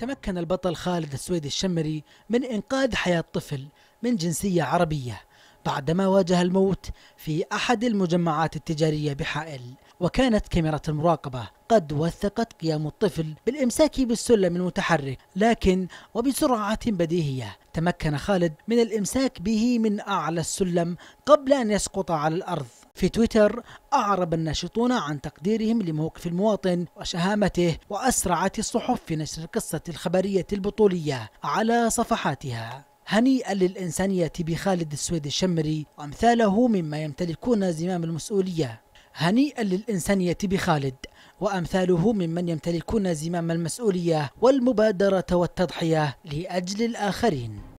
تمكن البطل خالد السويدي الشمري من إنقاذ حياة طفل من جنسية عربية بعدما واجه الموت في أحد المجمعات التجارية بحائل وكانت كاميرا المراقبة قد وثقت قيام الطفل بالإمساك بالسلم المتحرك لكن وبسرعة بديهية تمكن خالد من الإمساك به من أعلى السلم قبل أن يسقط على الأرض في تويتر أعرب الناشطون عن تقديرهم لموقف المواطن وشهامته وأسرعت الصحف في نشر القصة الخبرية البطولية على صفحاتها هنيئا للإنسانية بخالد السويد الشمري وأمثاله مما يمتلكون زمام المسؤولية هنيئا للإنسانية بخالد وأمثاله ممن يمتلكون زمام المسؤولية والمبادرة والتضحية لأجل الآخرين